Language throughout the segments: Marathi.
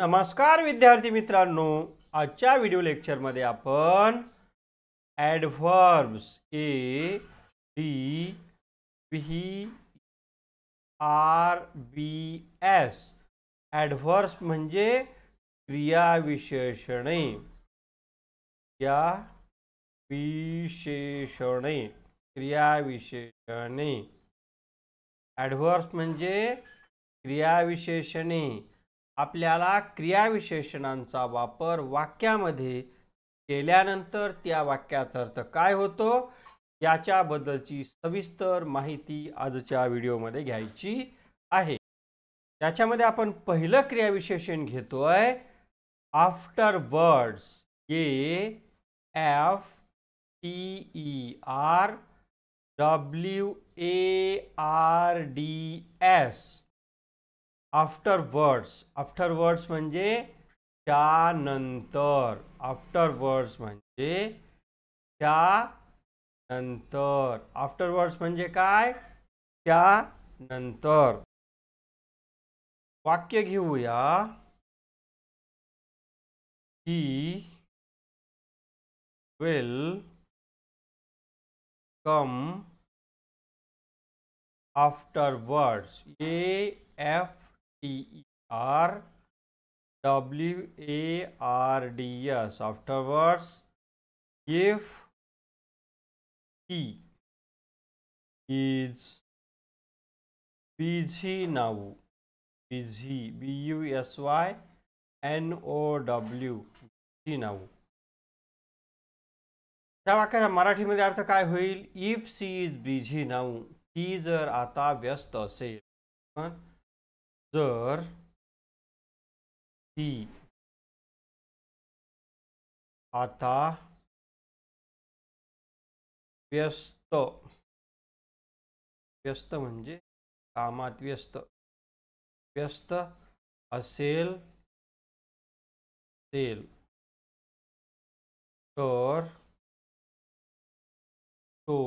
नमस्कार विद्यार्थी मित्रांनो आजच्या व्हिडिओ लेक्चरमध्ये आपण adverbs A D V R B S adverbs म्हणजे क्रियाविशेषणे या विशेषणे क्रियाविशेषणे ॲडव्हर्स म्हणजे क्रियाविशेषणे आपल्याला क्रियाविशेषणांचा वापर वाक्यामध्ये केल्यानंतर त्या वाक्याचा अर्थ काय होतो याच्याबद्दलची सविस्तर माहिती आजच्या व्हिडिओमध्ये घ्यायची आहे त्याच्यामध्ये आपण पहिलं क्रियाविशेषण घेतोय afterwards A F T E R W A R D S after afterwards afterwards म्हणजे त्यानंतर आफ्टरवर्ड्स नर त्यानंतर वर्ड्स मजे का त्यानंतर वाक्य घेऊया he will come words A F T E R W A R D S afterwards if she is busy now busy B U S Y N O W busy now त्या वाक्याला मराठीमध्ये अर्थ काय होईल if she is busy now ती जर आता व्यस्त असेल हाँ? जर ती आता व्यस्त व्यस्त म्हणजे काम व्यस्त व्यस्त असेल सेल तर तो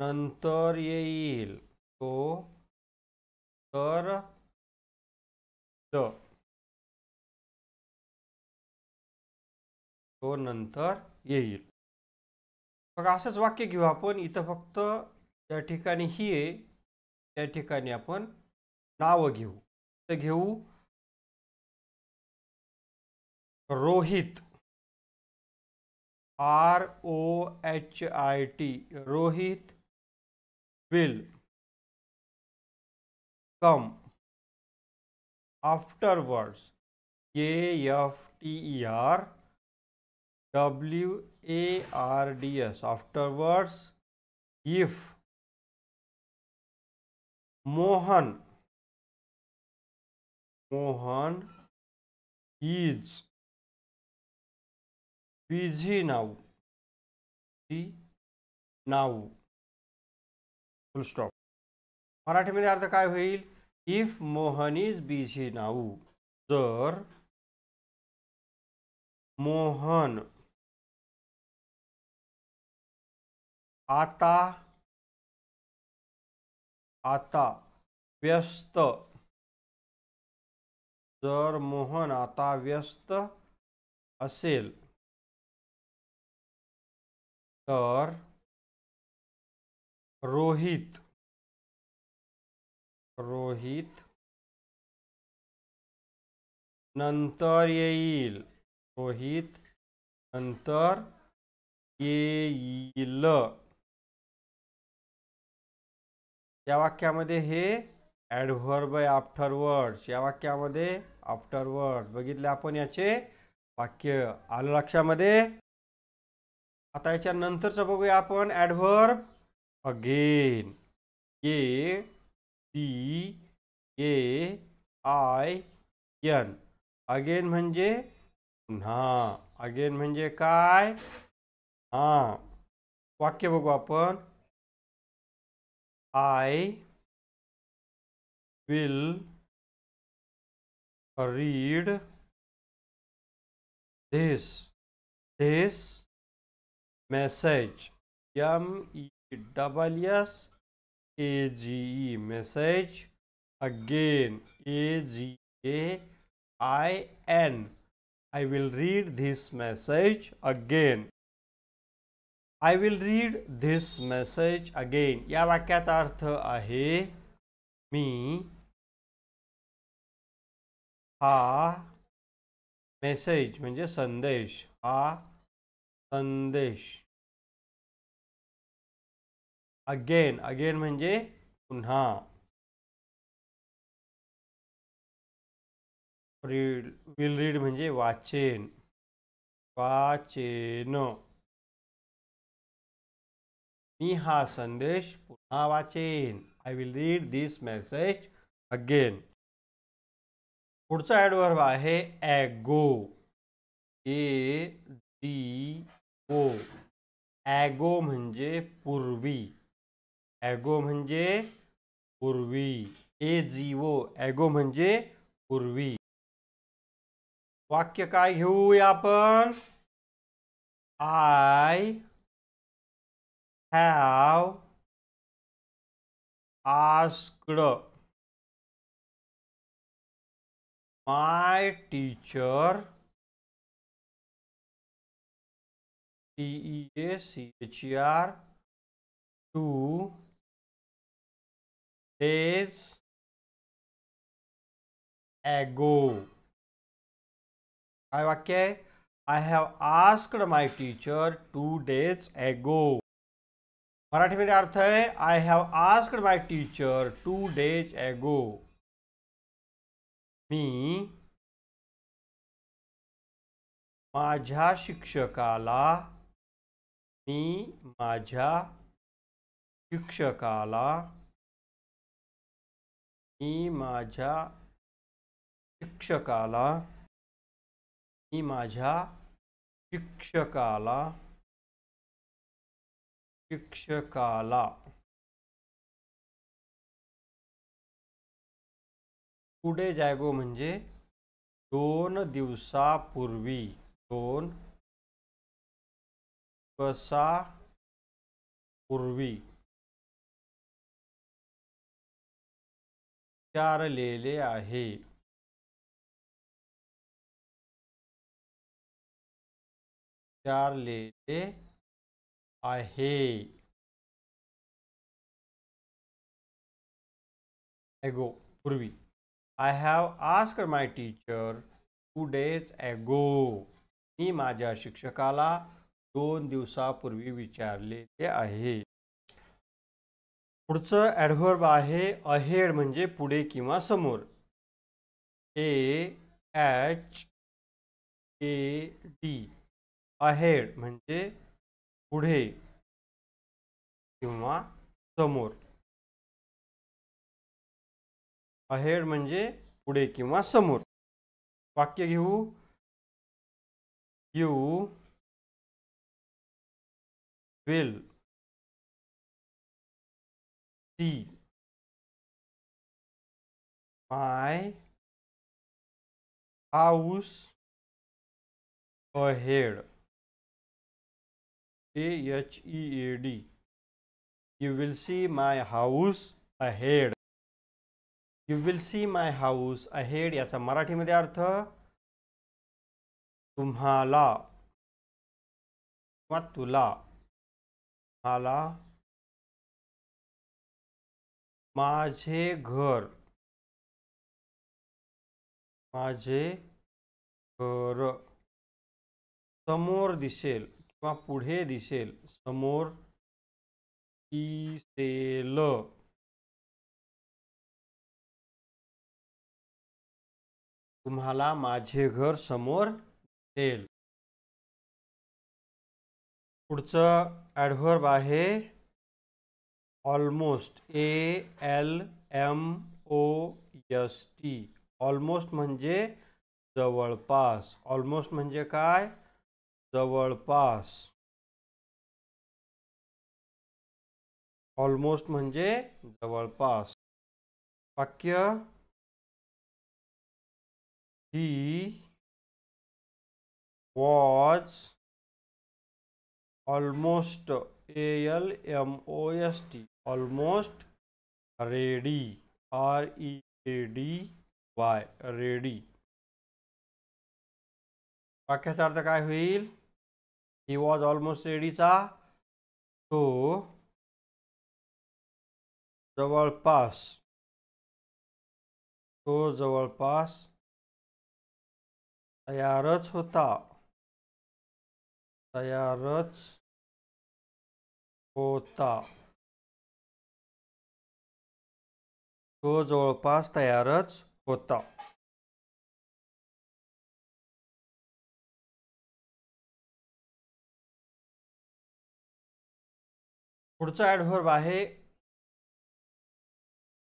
नंतर येईल तो तर तो नंतर येईल बघा असंच वाक्य घेऊ आपण इथं फक्त त्या ठिकाणी ही आहे त्या ठिकाणी आपण नाव घेऊ तर घेऊ Rohit R O H I T Rohit will come afterwards K F T E R W A R D S afterwards if Mohan Mohan is busy now now full stop मराठीमध्ये अर्थ काय होईल if Mohan is busy now जर मोहन आता आता व्यस्त जर मोहन आता व्यस्त असेल तर रोहित रोहित नंतर येईल रोहित नंतर येईल या वाक्यामध्ये हे ॲडव्हर्ब आहे आफ्टरवर्ड्स या वाक्यामध्ये आफ्टरवर्ड बघितले आपण याचे वाक्य आलं लक्षामध्ये आता याच्या नंतरचं बघूया आपण adverb again A P A I N again म्हणजे हां अगेन म्हणजे काय हां वाक्य बघू आपण I will read this this message M E double S A-G-E message again a g a I n I will read this message again I will read this message again, या वाक्याचा अर्थ आहे मी हा मेसेज म्हणजे संदेश हा संदेश अगेन अगेन म्हणजे पुन्हा रीड विल रीड म्हणजे वाचेन वाचेन मी हा संदेश पुन्हा वाचेन I will read this message again पुढचा ॲडवर्ब आहे ago A D O ago म्हणजे पूर्वी ॲगो म्हणजे पूर्वी ए जी ओ ॲगो म्हणजे पूर्वी वाक्य काय घेऊया आपण I have asked my teacher T E A C H R two days ago. काय वाक्य आहे I have asked my teacher two days ago मराठीमध्ये अर्थ आहे I have asked my teacher two days ago मी माझ्या शिक्षकाला मी माझ्या शिक्षकाला मी माझ्या शिक्षकाला मी माझ्या शिक्षकाला शिक्षकाला पुढे जायगो म्हणजे दोन दिवसापूर्वी दोन कसा पूर्वी उच्चारलेले आहे उच्चारलेले आहे ॲगो पूर्वी I have ask my teacher two days ago मी माझ्या शिक्षकाला दोन दिवसापूर्वी विचारलेले आहे पुढचं ॲडव्हर्ब आहे अहेड म्हणजे पुढे किंवा समोर A H A D ahead म्हणजे पुढे किंवा समोर अहेड म्हणजे पुढे किंवा समोर वाक्य घेऊ you will D my house ahead A H E A D you will see my house ahead you will see my house ahead याचा मराठीमध्ये अर्थ तुम्हाला किंवा तुला मला माझे घर माझे घर समोर दिसेल किंवा पुढे दिसेल समोर दिसेल तुम्हाला माझे घर समोर दिसेल पुढचं ॲडव्हर्ब आहे almost A L M O S T almost मजे जवरपास ऑलमोस्ट मजे का जवरपास ऑलमोस्ट मजे जवरपास वाक्य he was almost A L M O S T almost ready R E A D Y ready वाक्याचा अर्थ काय होईल ही वॉज ऑलमोस्ट रेडीचा तो जवळपास तो जवळपास तयारच होता तयारच होता तो जवळपास तयारच होता पुढचा ॲडव्हर्ब आहे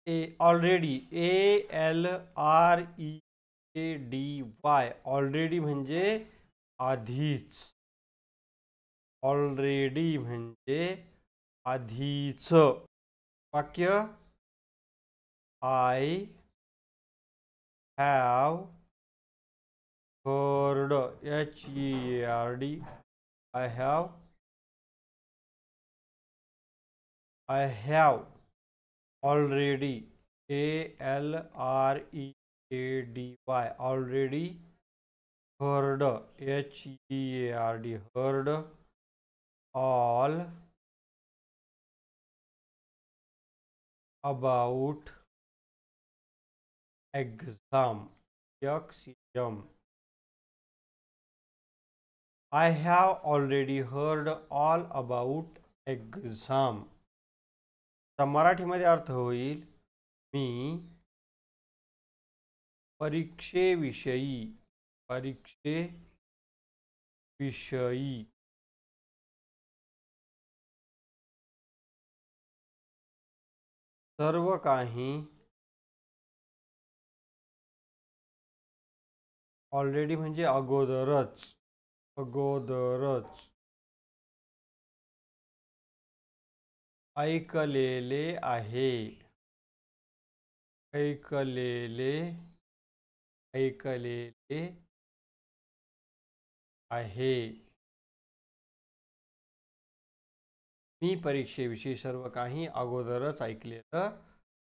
a already A L R E A D Y already म्हणजे आधीच ऑलरेडी म्हणजे आधीच वाक्य I have heard H E A R D. I have. I have already A L R E A D Y already heard H E A R D heard all about exam. Yuxium. I have already heard all about exam. तर मराठीमध्ये अर्थ होईल मी परीक्षेविषयी परीक्षेविषयी सर्व काही ऑलरेडी म्हणजे अगोदरच अगोदरच ऐकलेले आहे ऐकलेले ऐकलेले आहे मी परीक्षेविषयी सर्व काही अगोदरच ऐकलेलं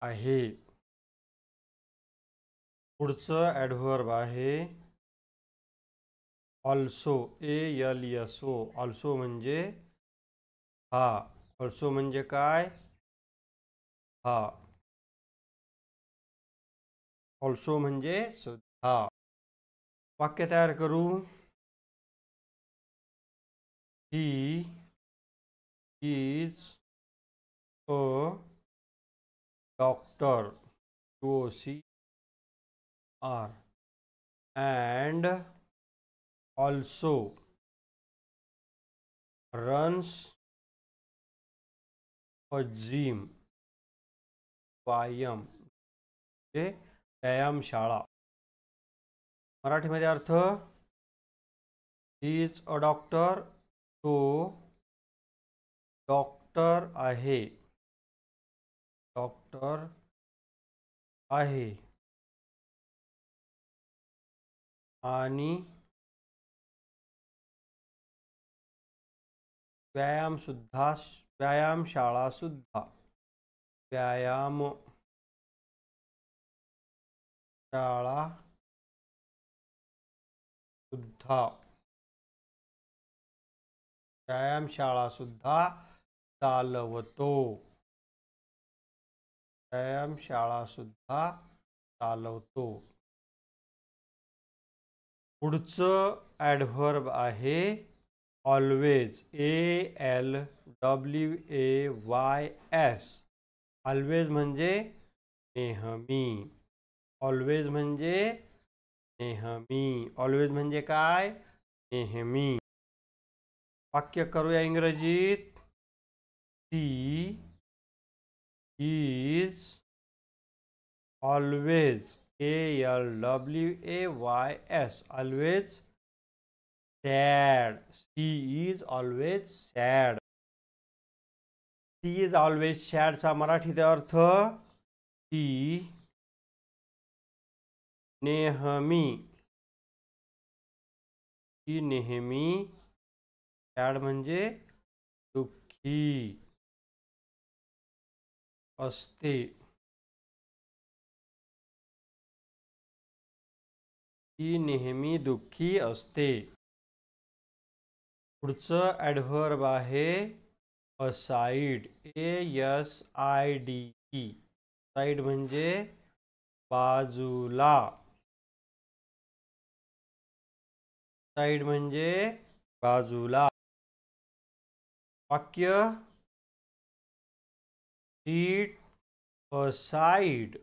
आहे पुढचं ॲडव्हर्ब आहे also A L S O also म्हणजे हा ऑल्सो म्हणजे काय हा ऑल्सो म्हणजे हा वाक्य तयार करू he is a doctor two O C R and also runs a gym व्यायाम शाळा व्यायामशाळा मराठीमध्ये अर्थ इज अ डॉक्टर तो डॉक्टर आहे डॉक्टर आहे आणि व्यायाम सुद्धा व्यायाम शाळा सुद्धा व्यायामशाळा सुद्धा चालवतो व्यायाम शाळा सुद्धा चालवतो पुढचं ॲडव्हर्ब आहे always A L W A Y S always म्हणजे नेहमी ऑलवेज म्हणजे नेहमी ऑलवेज म्हणजे काय नेहमी वाक्य करूया इंग्रजीत she is always A L W A Y S always sad she is always sad she is always sad चा मराठीत अर्थ ती नेहमी ती नेहमी सॅड म्हणजे दुःखी असते ती नेहमी दुःखी असते पुढचं ॲडव्हर्ब आहे aside A S I D E side म्हणजे बाजूला साईड म्हणजे बाजूला वाक्य seat aside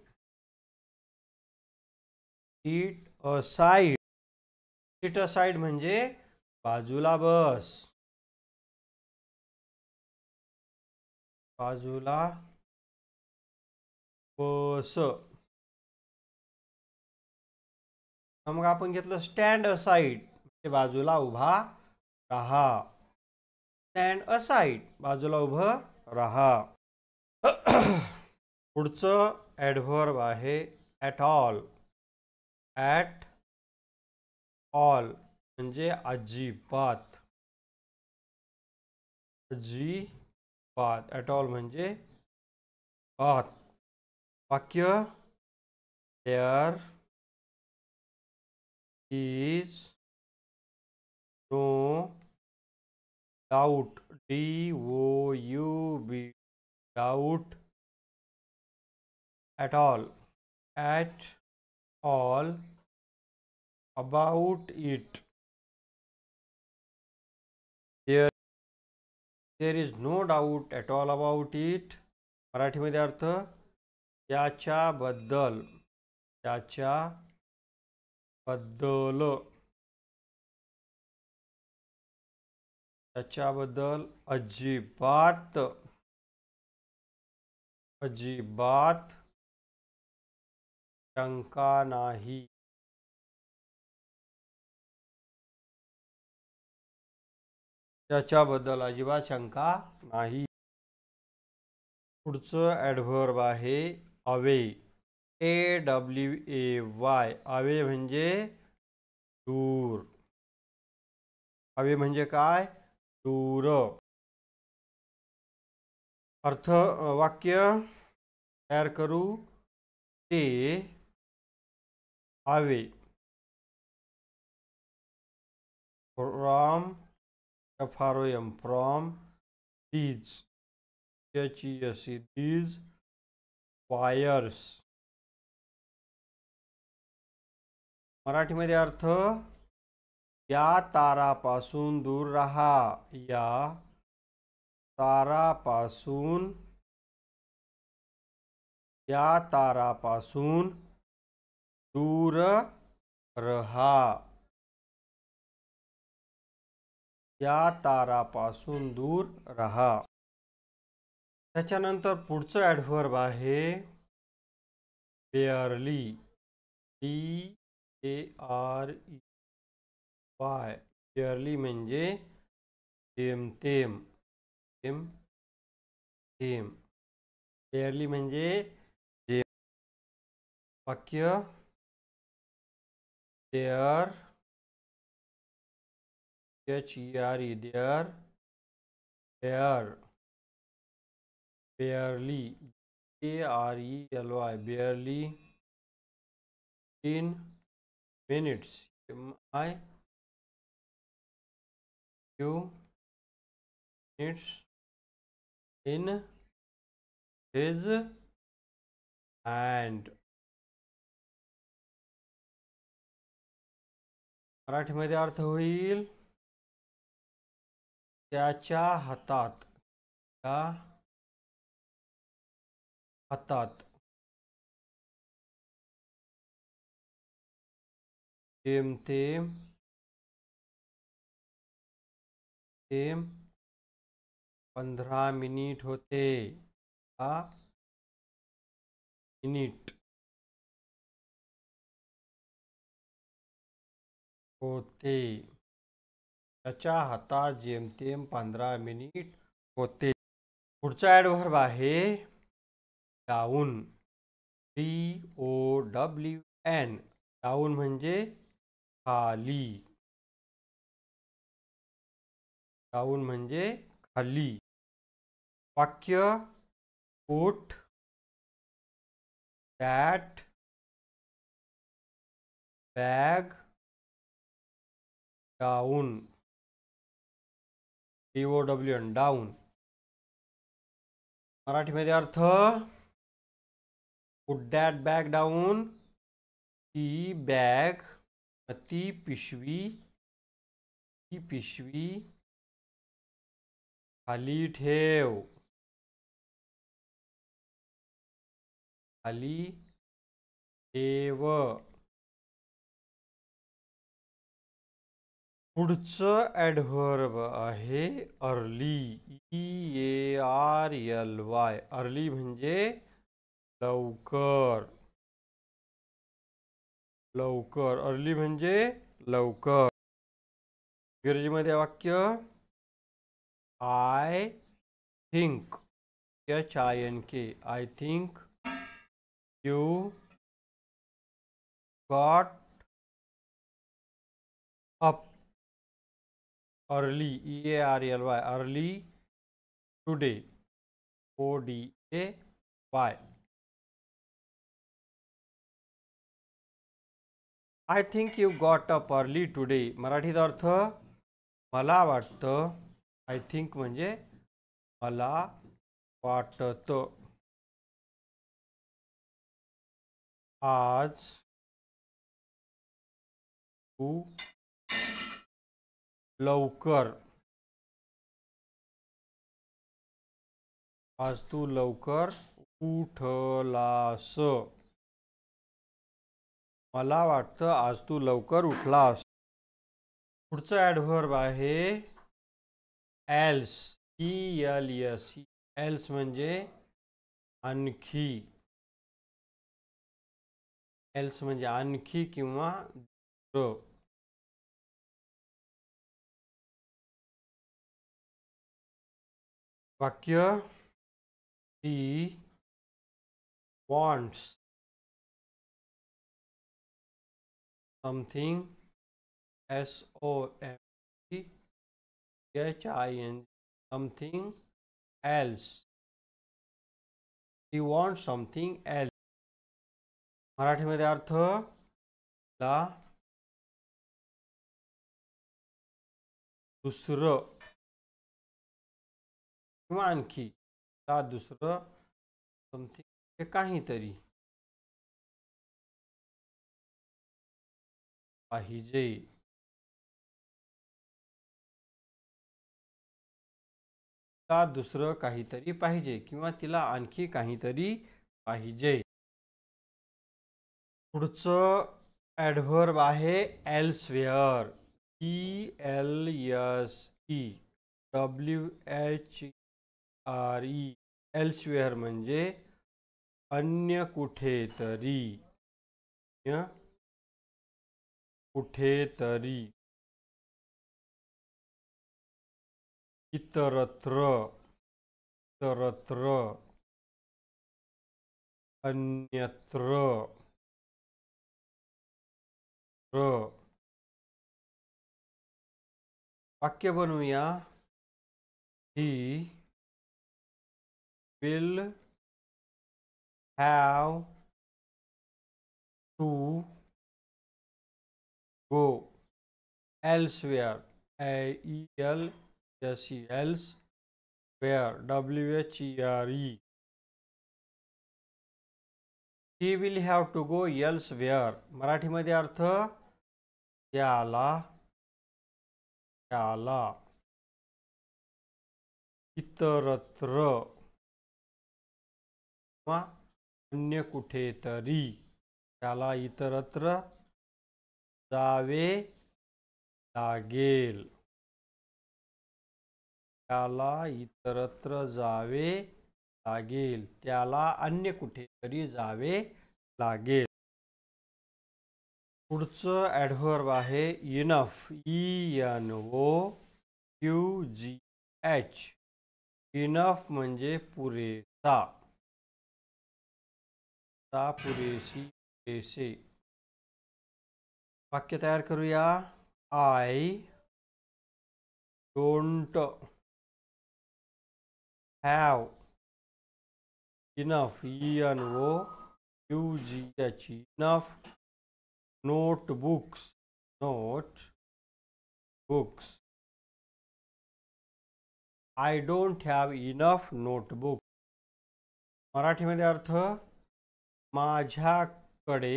seat aside seat aside म्हणजे बाजूला बस बाजूला बस मग आपण घेतलं स्टँड असाईड म्हणजे बाजूला उभा राहा स्टँड असाईड बाजूला उभं राहा पुढचं ॲडव्हर्ब आहे ॲट ऑल ॲट ऑल म्हणजे अजिबात अजिबात एट ऑल म्हणजे बात वाक्य there is no doubt D O U B doubt at all at all about it there is no doubt at all about it मराठीमध्ये अर्थ त्याच्याबद्दल त्याच्याबद्दल त्याच्याबद्दल अजिबात अजिबात शंका नाही त्याच्याबद्दल अजिबात शंका नाही पुढचं ॲडव्हर्ब आहे away A W A Y away म्हणजे दूर अवे म्हणजे काय दूर अर्थ वाक्य तयार करू ते away from F O M from these H E wires मराठीमध्ये अर्थ या तारापासून दूर राहा या तारापासून या तारापासून दूर रहा या तारापासून दूर रहा त्याच्यानंतर पुढचं ॲडव्हर्ब आहे barely B A R E Y barely म्हणजे जेमतेम तेम तेम बेअरली म्हणजे जे वाक्य bear H E R E there bear barely A R E L Y barely in minutes I U minutes in his hand मराठीमध्ये अर्थ होईल त्याच्या हातात त्या हातात एम जेमतेम एम पंधरा मिनिट होते हा मिनिट होते त्याच्या हाथ जेमतेम पंद्रह मिनिट होते पुढचा है down D O W N down मजे खाली डाउन मजे खाली वाक्य coat that bag down D O W N down मराठीमध्ये अर्थ पुट डॅट बॅग डाऊन ती बॅग ती पिशवी ती पिशवी खाली ठेव खाली ठेव पुढचं ॲडव्हर्ब आहे early E A R L Y early म्हणजे लवकर लवकर अर्ली म्हणजे लवकर इंग्रजीमध्ये वाक्य I think H I N K I think you got early E A R L Y early today O D A Y I think you got up early today मराठीत अर्थ मला वाटतं आय थिंक म्हणजे मला वाटतं आज तू लवकर आज तू लवकर उठलास मला वाटतं आज तू लवकर उठलास पुढचं ॲडव्हर्ब आहे else E L S else म्हणजे आणखी एल्स म्हणजे आणखी किंवा वाक्य she wants something S O M H I N something else he want something else Marathi में अर्थ दुसर किंवा आणखी का दुसरं समथिंग म्हणजे काहीतरी पाहिजे का दुसरं काहीतरी पाहिजे किंवा तिला आणखी काहीतरी पाहिजे पुढचं ॲडव्हर्ब आहे elsewhere E L S E W H R E elsewhere मजे अन्य कुठे तरी इतरत्र इतरत्र अन्यत्र वाक्य बनूया he will have to go elsewhere a e l s e else where w h e r e he will have to go elsewhere मराठीमध्ये अर्थ त्याला त्याला इतरत्र किंवा अन्य कुठेतरी त्याला इतरत्र जावे लागेल त्याला इतरत्र जावे लागेल त्याला अन्य कुठेतरी जावे लागेल पुढचं ॲडव्हर्ब आहे enough E N O Q G H enough म्हणजे पुरेसा सापुरेशी वाक्य तैयार करू I don't have enough E N O U G H enough notebooks notebooks I don't have enough notebook में अर्थ माझ्याकडे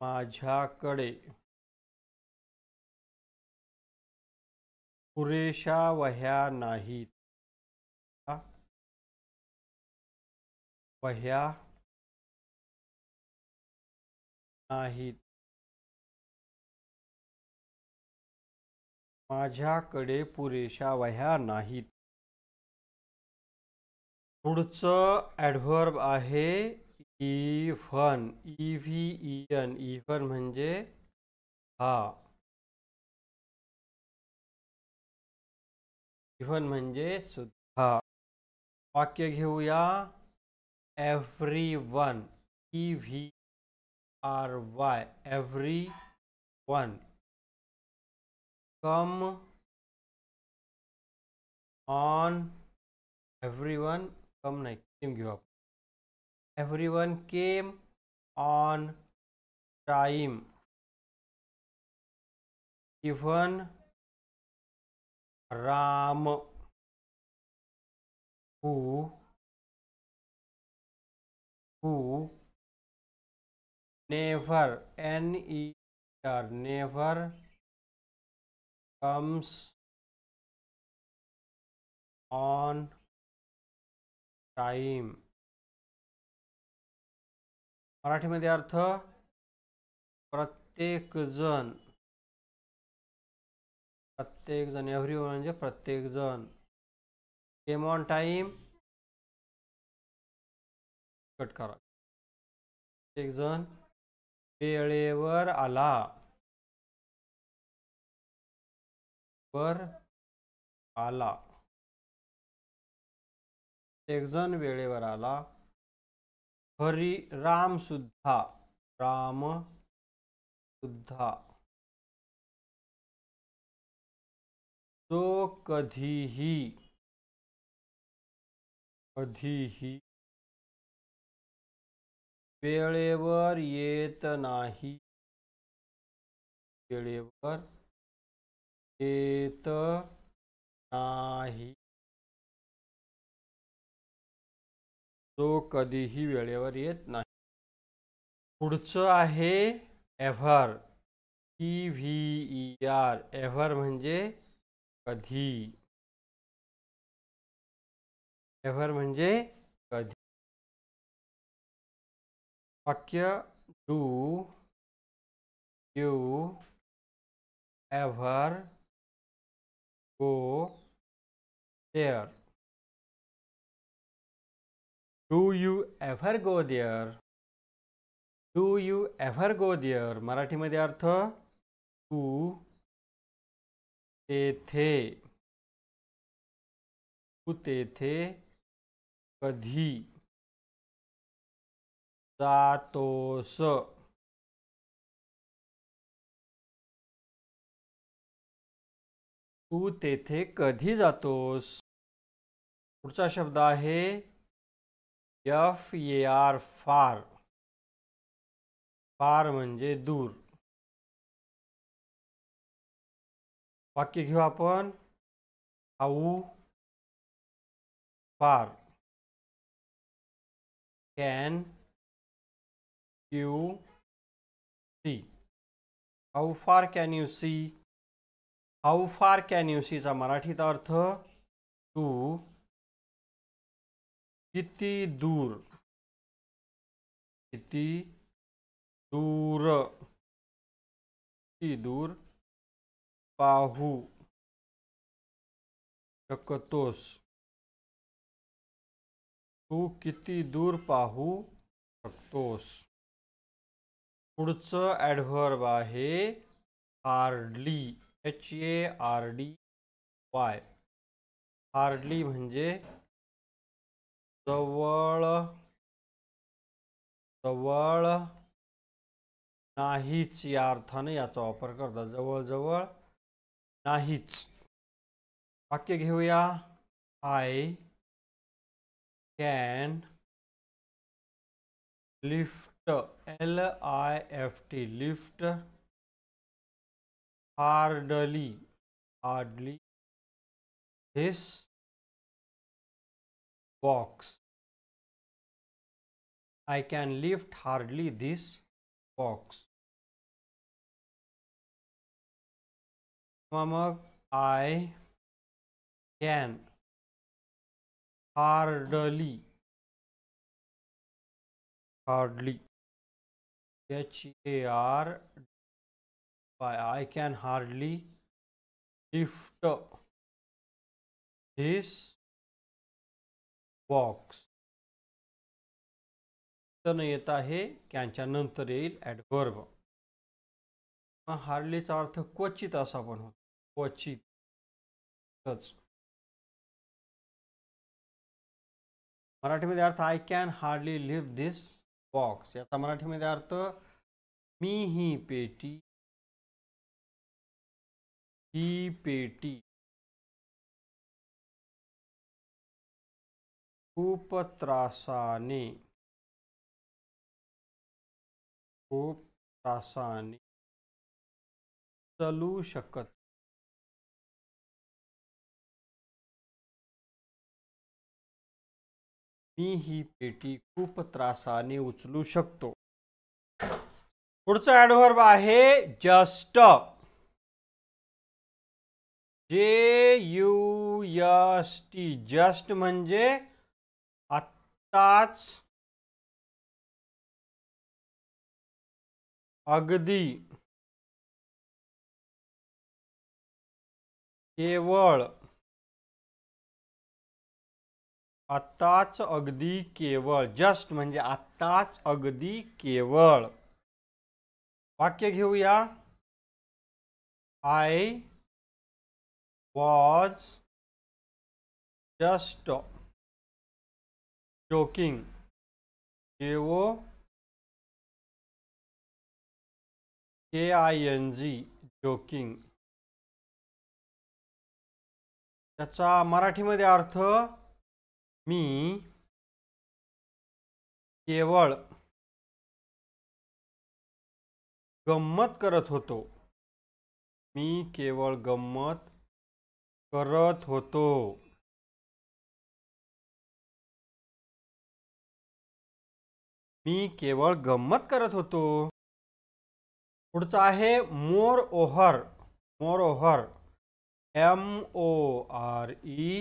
माझ्याकडे पुरेशा वह्या नाहीत वह्या नाहीत माझ्याकडे पुरेशा वह्या नाहीत पुढचं ॲडव्हर्ब आहे even E V E N even म्हणजे हा इवन e म्हणजे सुद्धा वाक्य घेऊया everyone E V R Y everyone come on everyone come नाही घेऊ आपण everyone came on time even ram who who never n e r never comes on time मराठीमध्ये अर्थ प्रत्येकजण प्रत्येकजण एव्हरी वन म्हणजे प्रत्येकजण केम ऑन टाईम कट करा प्रत्येकजण वेळेवर आला वर आला जन वेळेवर आला हरी राम सुद्धा राम सुद्धा तो कधीही कधीही वेळेवर येत नाही वेळेवर येत नाही जो तो कभी ही वे नहीं पुढचं आहे ever E V E e R e ever म्हणजे कधी एवर म्हणजे कधी वाक्य do you ever go there do you ever go there do you ever go there मराठीमध्ये अर्थ तू तेथे तू तेथे कधी जातोस तू तेथे कधी जातोस पुढचा शब्द आहे एफ ए आर फार फार म्हणजे दूर वाक्य घेऊ आपण how far can you see how far can you see how far can you सीचा मराठीत अर्थ टू किती दूर किती दूर किती दूर पाहू शकतोस तू किती दूर पाहू शकतोस पुढचं ॲडव्हर्ब आहे hardly H A R D Y hardly म्हणजे जवळ जवळ नाहीच या अर्थाने याचा वापर करतात जवळजवळ नाहीच वाक्य घेऊया I can lift L I F T lift hardly hardly his box. I can lift hardly this box. Mamak, I can hardly hardly h a r by I can hardly lift this box न येत आहे त्यांच्या नंतर येईल ॲडवर्ब मग हार्डलीचा अर्थ क्वचित असा पण होतो क्वचितच मराठीमध्ये अर्थ I can hardly live this box याचा मराठीमध्ये अर्थ मी ही पेटी ही पेटी खूप त्रासाने खूप त्रासाने चलू शकत मी ही पेटी खूप त्रासाने उचलू शकतो पुढचा ॲडव्हर्ब आहे जस्ट जे यू यस टी जस्ट म्हणजे आता अगदी केवल आताच अगदी केवल जस्ट मे आताच अगदी केवल वाक्य घे I was just joking, K O K I N G joking याचा मराठीमध्ये अर्थ मी केवळ गम्मत करत होतो मी केवळ गम्मत करत होतो मी केवळ गंमत करत होतो पुढचं आहे मोर moreover moreover M O R E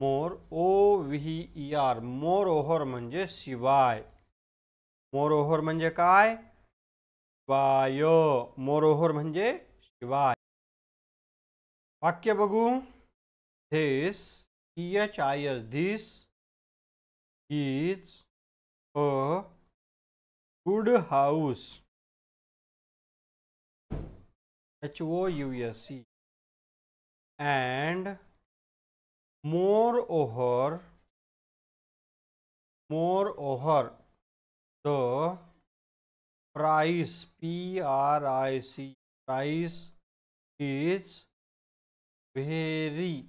more O V E R moreover म्हणजे शिवाय मोर ओहर म्हणजे काय शिवाय मोर ओहर म्हणजे शिवाय वाक्य बघू this E H I S this is a good house H O U S E and moreover moreover the price P R I C price is very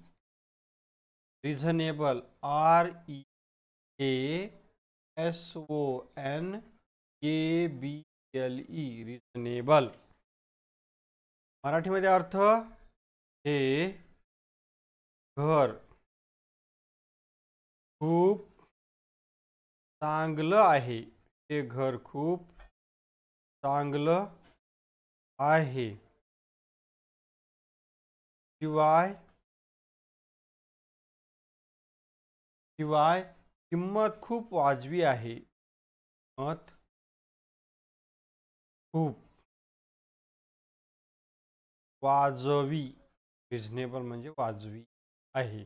reasonable R E A S O N K B L E reasonable Marathi मराठीमध्ये अर्थ हे घर खूब चांगल है ये घर खूब चांगल है शिवाय शिवाय किमत खूब वाजवी है मत खूब वाजवी रिजनेबल म्हणजे वाजवी है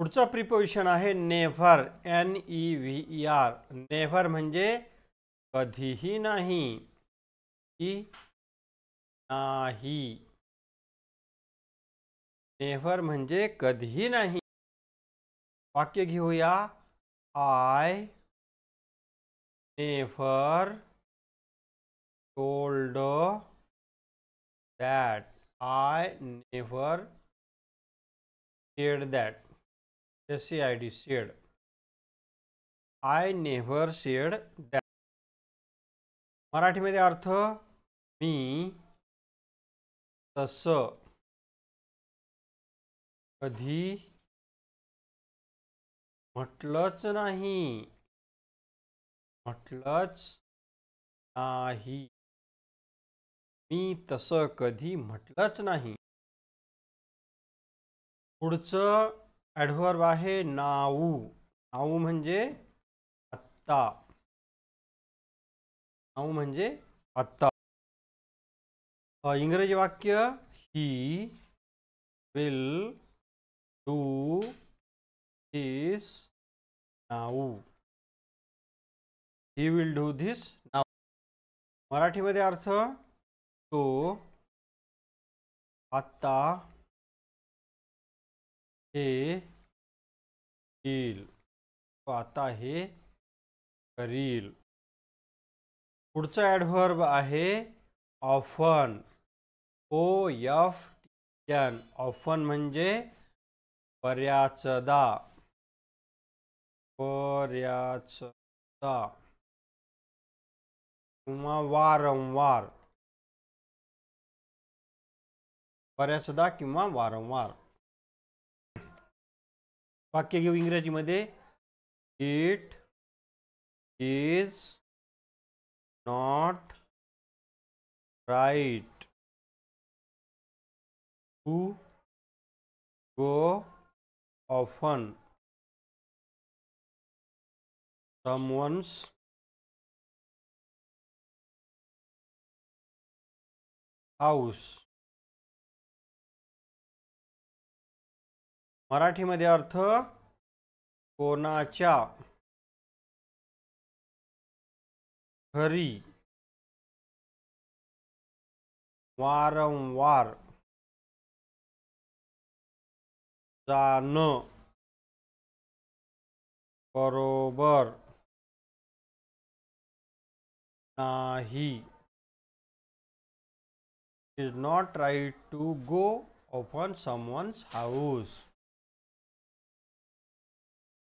पुढचा प्रिपोजिशन है never N E V E R never मजे कधी ही नहीं नेव्हर म्हणजे कधी नाही वाक्य घेऊया I never told that I never said that S C I D said I never said that मराठीमध्ये अर्थ मी तसं कधी म्हटलंच नाही म्हटलंच नाही मी तस कधी म्हटलंच नाही पुढचं ॲडव्हर्ब आहे नाऊ नाऊ म्हणजे आत्ता नाऊ म्हणजे आत्ता इंग्रजी वाक्य he will do this now he will do this now मराठीमध्ये अर्थ तो आत्ता हे येईल तो आता हे करील पुढचा ॲडव्हर्ब आहे often O F N often म्हणजे पर्याचदा पर्याचदा किंवा वारंवार बऱ्याचदा किंवा वारंवार वाक्य घेऊ इंग्रजीमध्ये it is not right to go often someone's house मराठीमध्ये अर्थ कोणाच्या घरी वारंवार जाण बरोबर नाही is not right to go often someone's house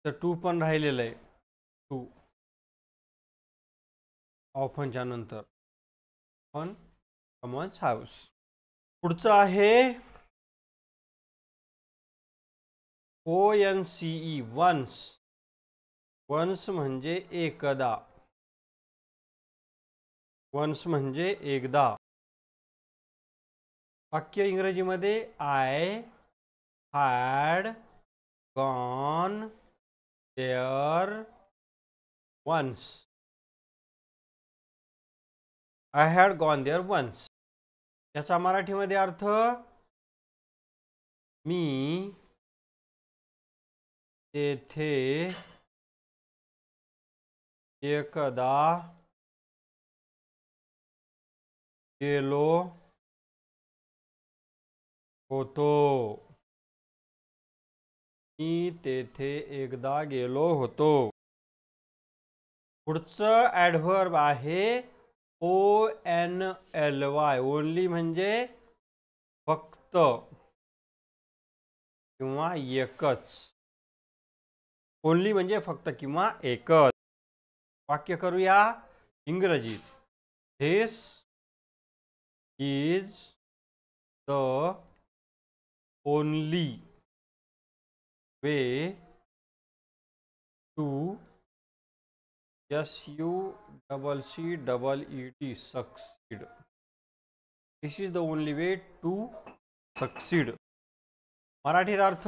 तर टू पण राहिलेलं आहे टू ऑफनच्या नंतर पण समवन्स हाऊस पुढचं आहे O N C E once once म्हणजे एकदा वन्स म्हणजे एकदा वाक्य इंग्रजीमध्ये I had gone there once I had gone there once याचा मराठीमध्ये अर्थ मी तेथे एकदा गेलो होतो मी तेथे एकदा गेलो होतो पुढचं ॲडव्हर्ब आहे O N L Y only म्हणजे फक्त किंवा एकच ओनली म्हणजे फक्त किंवा एकच वाक्य करूया इंग्रजीत this is the only way to S U double C double E T succeed this is the only way to succeed मराठीत अर्थ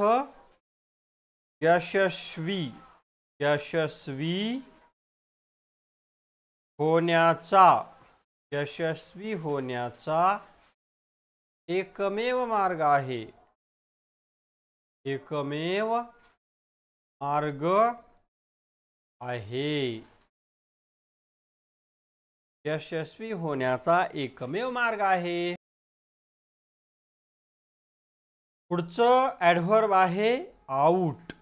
यशस्वी यशस्वी होण्याचा यशस्वी होण्याचा एकमेव मार्ग आहे एकमेव मार्ग आहे यशस्वी होण्याचा एकमेव मार्ग आहे पुढचं ॲडव्हर्ब आहे आऊट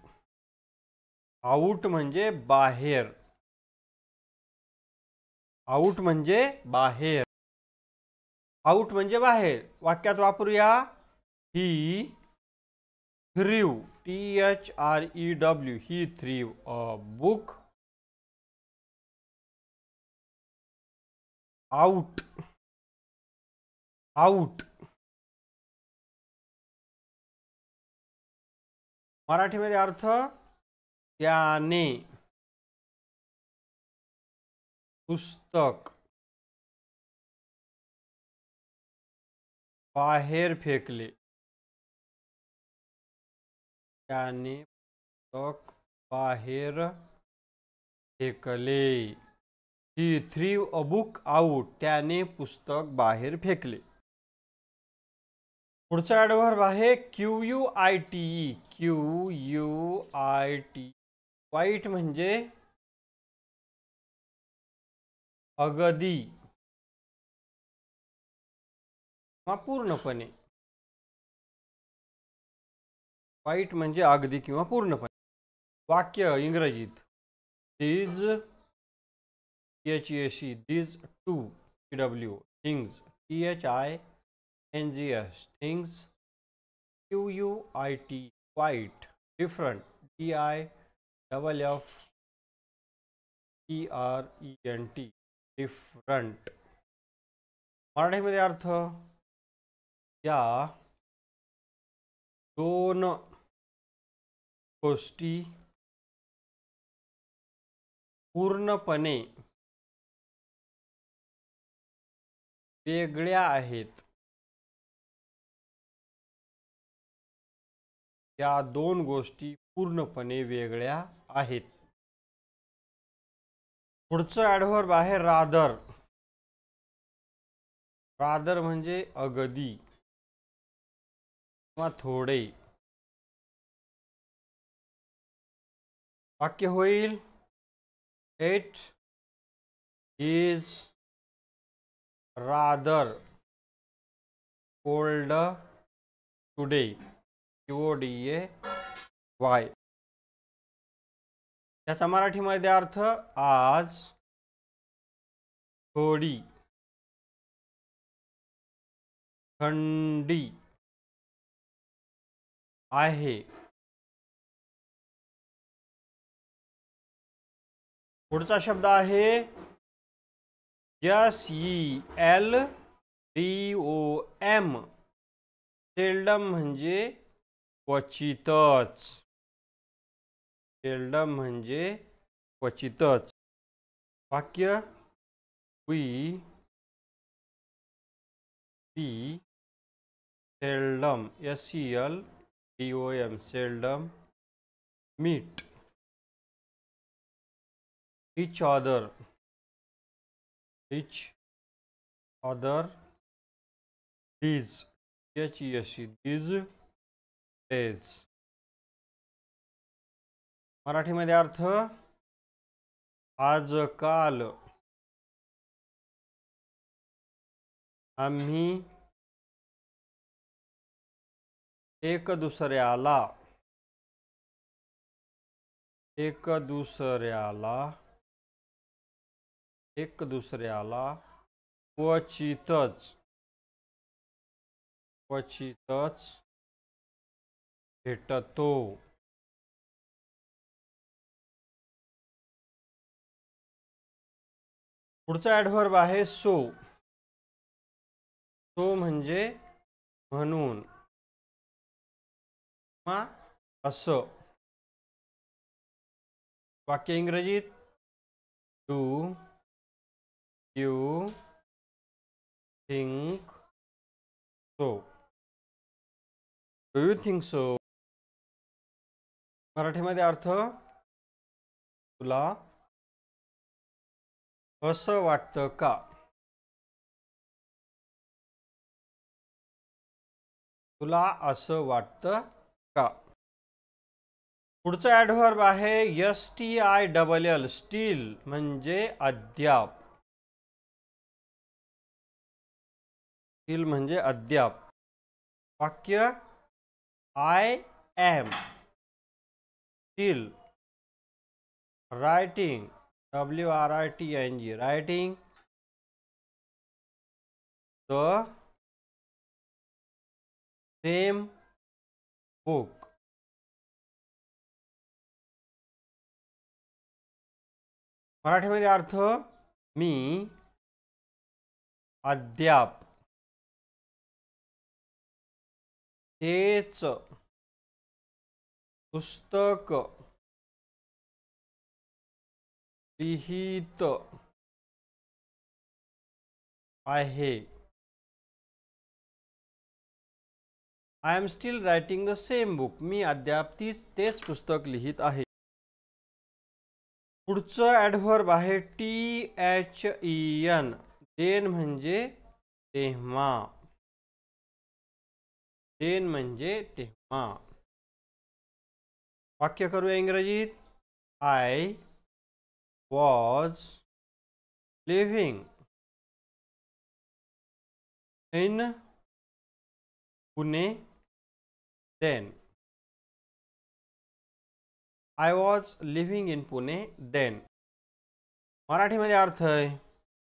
आउट म्हणजे बाहेर आउट मजे बाहेर आउट मजे बाहेर वाक्यात वापरूया he threw T H R E W he threw a book out out में अर्थ त्याने पुस्तक बाहेर फेकले त्याने पुस्तक बाहेर फेकले he threw a book out त्याने पुस्तक बाहेर फेकले पुढचा ॲडव्हर्ब आहे Q U I T Q U I T quite म्हणजे अगदी किंवा पूर्णपणे वाईट म्हणजे अगदी किंवा पूर्णपणे वाक्य इंग्रजीत T H S C these two T W things T H I N G S things Q U I T quite different D I double F E R E N T different मराठीमध्ये अर्थ या दोन गोष्टी पूर्णपणे वेगळ्या आहेत या दोन गोष्टी पूर्णपणे वेगळ्या आहेत पुढचं ॲडव्हर्ब आहे रादर रादर म्हणजे अगदी किंवा थोडे वाक्य होईल it is rather cold today O D A Y त्याचा मराठीमध्ये अर्थ आज थोडी थंडी आहे पुढचा शब्द आहे S E L D O M seldom म्हणजे क्वचितच सेल्डम म्हणजे क्वचितच वाक्य we see seldom S C L D O M seldom meet each other each other these याची अशी दीज डेज मराठीमध्ये अर्थ आजकाल आम्ही एक दुसऱ्याला एक दुसऱ्याला एक दुसऱ्याला क्वचितच क्वचितच भेटतो पुढचा ॲडव्हर्ब आहे सो सो म्हणजे म्हणून असं वाक्य इंग्रजीत do you think so do you think so मराठीमध्ये अर्थ तुला असं वाटतं का तुला असं वाटतं का पुढचं ॲडव्हर्ब आहे S T I double L still म्हणजे अद्याप स्टील म्हणजे अद्याप वाक्य I am still writing W R I T N G G writing the same मराठीमध्ये अर्थ मी अद्याप तेच पुस्तक लिहित आहे I am still writing the same book मी अद्याप तीच तेच पुस्तक लिहित आहे पुढचं ॲडव्हर्ब आहे T H E N then म्हणजे तेव्हा देन म्हणजे तेव्हा वाक्य करूया इंग्रजीत I was living in Pune then. I was living in Pune then मराठीमध्ये अर्थ आहे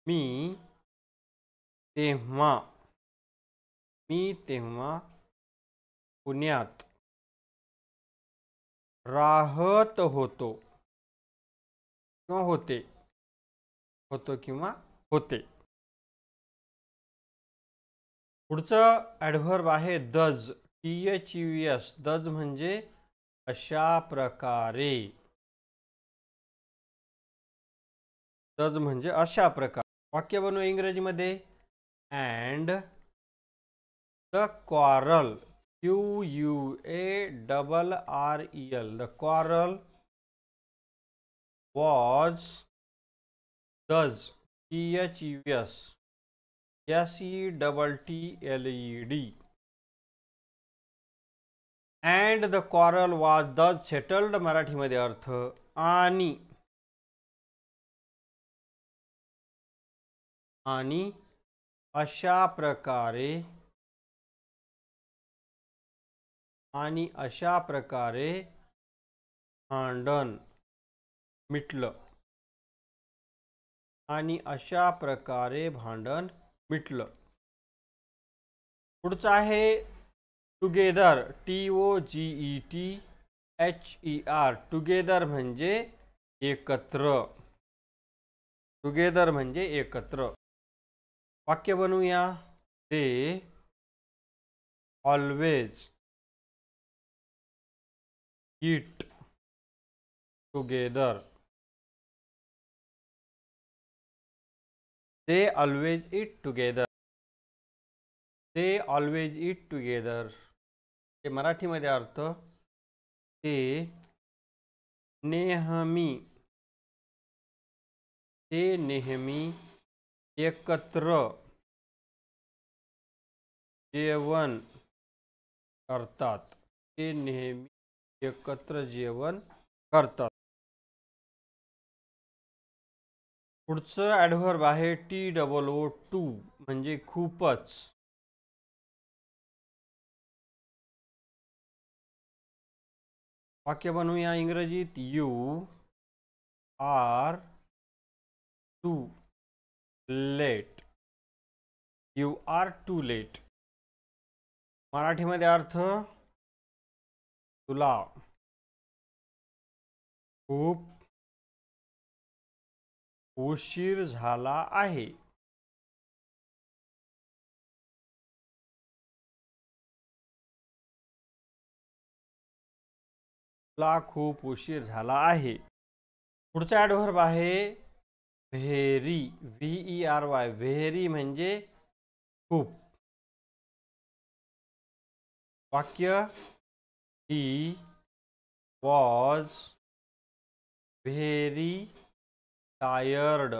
मी तेव्हा मी तेव्हा पुण्यात राहत होतो किंवा होते होतो किंवा होते पुढचं ॲडव्हर्ब आहे दज टी एच यू एस दज म्हणजे अशा प्रकारे दज म्हणजे अशा प्रकार वाक्य बनवू इंग्रजीमध्ये and the quarrel Q U A double R E L the quarrel was does T H U S S E double T L E D and the quarrel was settled settled मराठीमध्ये अर्थ आणि आणि अशा प्रकारे आणि अशा प्रकारे हांडन मिटलं आणि अशा प्रकारे भांडण मिटलं पुढचं आहे together T O G E T H E R together म्हणजे एकत्र टुगेदर म्हणजे एकत्र वाक्य बनवूया they always eat together they always eat together they always eat together हे मराठीमध्ये अर्थ ते नेहमी ते नेहमी एकत्र जेवण करतात ते नेहमी एकत्र जेवण करतात पुढचं ॲडव्हर्ब आहे टी डबल ओ टू म्हणजे खूपच वाक्य बनवूया इंग्रजीत you are too late you are too late मराठीमध्ये अर्थ तुला खूप उशीर झाला आहे खूप उशीर झाला आहे पुढचा ॲडव्हर्ब आहे very V E R Y very म्हणजे खूप वाक्य ही वॉज व्हेरी टायर्ड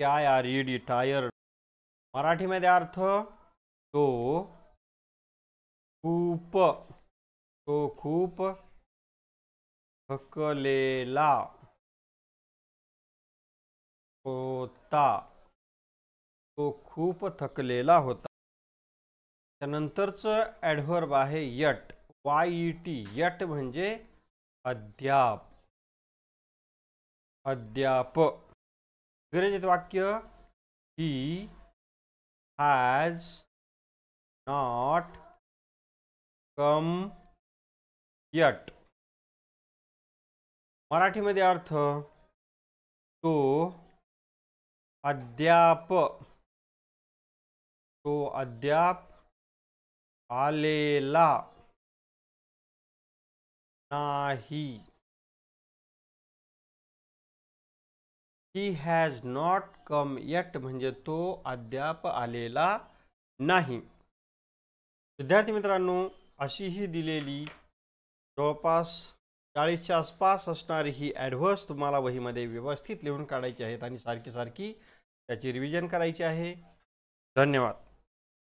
काय आर ई डी टायर्ड मराठीमध्ये अर्थ तो खूप तो खूप थकलेला होता तो खूप थकलेला होता त्यानंतरच ॲडव्हर्ब आहे yet Y E T yet म्हणजे अद्याप अध्याप विरचित वाक्य he has not come yet Marathi मराठीमध्ये अर्थ तो अद्याप तो अद्याप आलेला नहीं he has not come yet म्हणजे तो अद्याप आलेला नाही विद्यार्थी मित्रांनो अशी ही दिलेली जवळपास चाळीसच्या आसपास असणारी ही ॲडव्हर्स तुम्हाला वहीमध्ये व्यवस्थित लिहून काढायची आहेत आणि सारखी सारखी त्याची रिव्हिजन करायची आहे धन्यवाद